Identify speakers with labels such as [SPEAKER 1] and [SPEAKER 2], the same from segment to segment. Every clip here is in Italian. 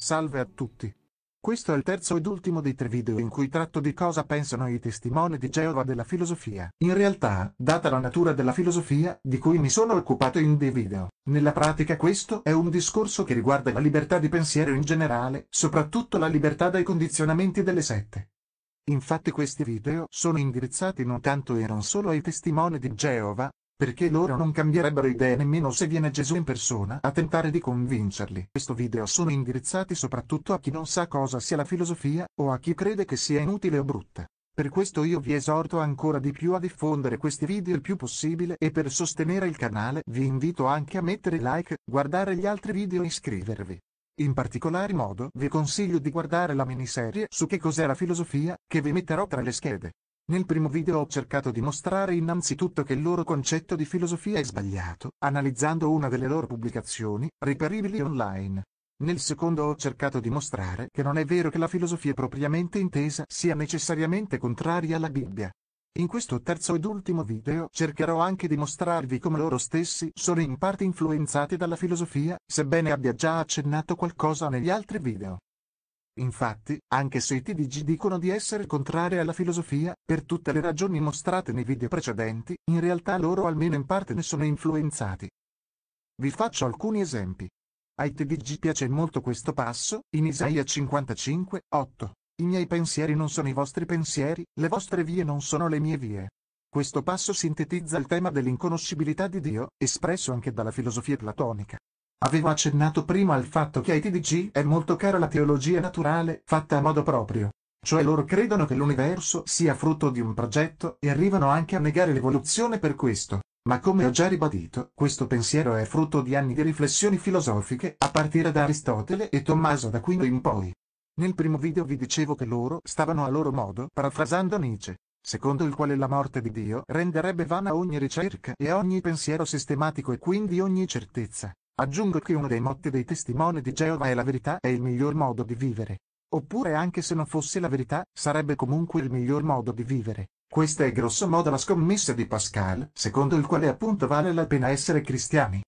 [SPEAKER 1] Salve a tutti. Questo è il terzo ed ultimo dei tre video in cui tratto di cosa pensano i testimoni di Geova della filosofia. In realtà, data la natura della filosofia, di cui mi sono occupato in dei video, nella pratica questo è un discorso che riguarda la libertà di pensiero in generale, soprattutto la libertà dai condizionamenti delle sette. Infatti questi video sono indirizzati non tanto e non solo ai testimoni di Geova, perché loro non cambierebbero idea nemmeno se viene Gesù in persona a tentare di convincerli. Questo video sono indirizzati soprattutto a chi non sa cosa sia la filosofia, o a chi crede che sia inutile o brutta. Per questo io vi esorto ancora di più a diffondere questi video il più possibile e per sostenere il canale vi invito anche a mettere like, guardare gli altri video e iscrivervi. In particolare modo vi consiglio di guardare la miniserie su che cos'è la filosofia, che vi metterò tra le schede. Nel primo video ho cercato di mostrare innanzitutto che il loro concetto di filosofia è sbagliato, analizzando una delle loro pubblicazioni, riperibili online. Nel secondo ho cercato di mostrare che non è vero che la filosofia propriamente intesa sia necessariamente contraria alla Bibbia. In questo terzo ed ultimo video cercherò anche di mostrarvi come loro stessi sono in parte influenzati dalla filosofia, sebbene abbia già accennato qualcosa negli altri video. Infatti, anche se i TDG dicono di essere contrari alla filosofia, per tutte le ragioni mostrate nei video precedenti, in realtà loro almeno in parte ne sono influenzati. Vi faccio alcuni esempi. Ai TDG piace molto questo passo, in Isaia 55, 8. I miei pensieri non sono i vostri pensieri, le vostre vie non sono le mie vie. Questo passo sintetizza il tema dell'inconoscibilità di Dio, espresso anche dalla filosofia platonica. Avevo accennato prima al fatto che ai TDG è molto cara la teologia naturale, fatta a modo proprio. Cioè loro credono che l'universo sia frutto di un progetto e arrivano anche a negare l'evoluzione per questo. Ma come ho già ribadito, questo pensiero è frutto di anni di riflessioni filosofiche, a partire da Aristotele e Tommaso da d'Aquino in poi. Nel primo video vi dicevo che loro stavano a loro modo, parafrasando Nietzsche secondo il quale la morte di Dio renderebbe vana ogni ricerca e ogni pensiero sistematico e quindi ogni certezza. Aggiungo che uno dei motti dei testimoni di Geova è la verità è il miglior modo di vivere. Oppure anche se non fosse la verità, sarebbe comunque il miglior modo di vivere. Questa è grossomodo la scommessa di Pascal, secondo il quale appunto vale la pena essere cristiani.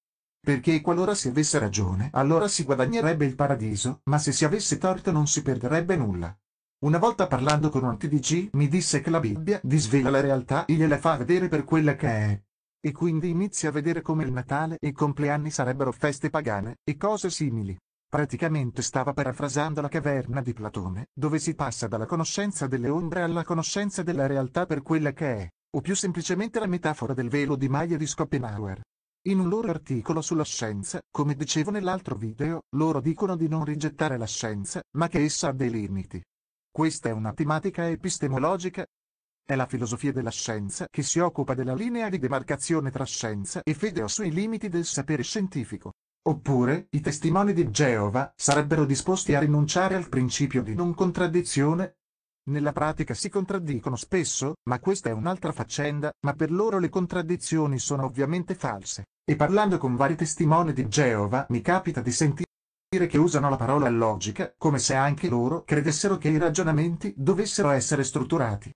[SPEAKER 1] Perché qualora si avesse ragione, allora si guadagnerebbe il paradiso, ma se si avesse torto non si perderebbe nulla. Una volta parlando con un TDG, mi disse che la Bibbia disvela la realtà e gliela fa vedere per quella che è. E quindi inizia a vedere come il Natale e i compleanni sarebbero feste pagane e cose simili. Praticamente stava parafrasando la caverna di Platone, dove si passa dalla conoscenza delle ombre alla conoscenza della realtà per quella che è, o più semplicemente la metafora del velo di maglia di Schopenhauer. In un loro articolo sulla scienza, come dicevo nell'altro video, loro dicono di non rigettare la scienza, ma che essa ha dei limiti. Questa è una tematica epistemologica, è la filosofia della scienza che si occupa della linea di demarcazione tra scienza e fede o sui limiti del sapere scientifico. Oppure, i testimoni di Geova sarebbero disposti a rinunciare al principio di non contraddizione? Nella pratica si contraddicono spesso, ma questa è un'altra faccenda, ma per loro le contraddizioni sono ovviamente false. E parlando con vari testimoni di Geova mi capita di sentire che usano la parola logica come se anche loro credessero che i ragionamenti dovessero essere strutturati.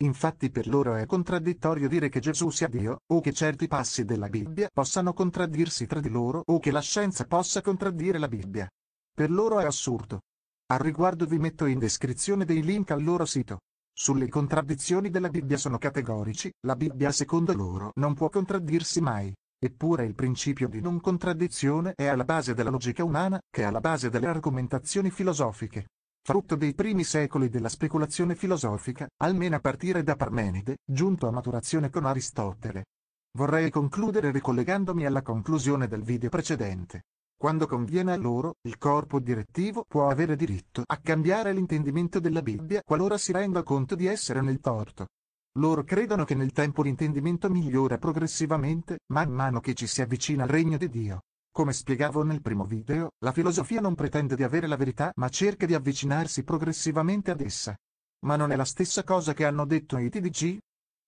[SPEAKER 1] Infatti per loro è contraddittorio dire che Gesù sia Dio, o che certi passi della Bibbia possano contraddirsi tra di loro o che la scienza possa contraddire la Bibbia. Per loro è assurdo. Al riguardo vi metto in descrizione dei link al loro sito. Sulle contraddizioni della Bibbia sono categorici, la Bibbia secondo loro non può contraddirsi mai. Eppure il principio di non contraddizione è alla base della logica umana, che è alla base delle argomentazioni filosofiche frutto dei primi secoli della speculazione filosofica, almeno a partire da Parmenide, giunto a maturazione con Aristotele. Vorrei concludere ricollegandomi alla conclusione del video precedente. Quando conviene a loro, il corpo direttivo può avere diritto a cambiare l'intendimento della Bibbia qualora si renda conto di essere nel torto. Loro credono che nel tempo l'intendimento migliora progressivamente, man mano che ci si avvicina al regno di Dio. Come spiegavo nel primo video, la filosofia non pretende di avere la verità ma cerca di avvicinarsi progressivamente ad essa. Ma non è la stessa cosa che hanno detto i TDG?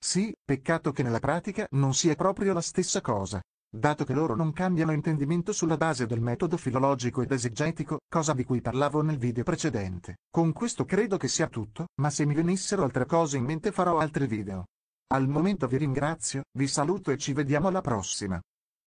[SPEAKER 1] Sì, peccato che nella pratica non sia proprio la stessa cosa. Dato che loro non cambiano intendimento sulla base del metodo filologico ed esegetico, cosa di cui parlavo nel video precedente. Con questo credo che sia tutto, ma se mi venissero altre cose in mente farò altri video. Al momento vi ringrazio, vi saluto e ci vediamo alla prossima.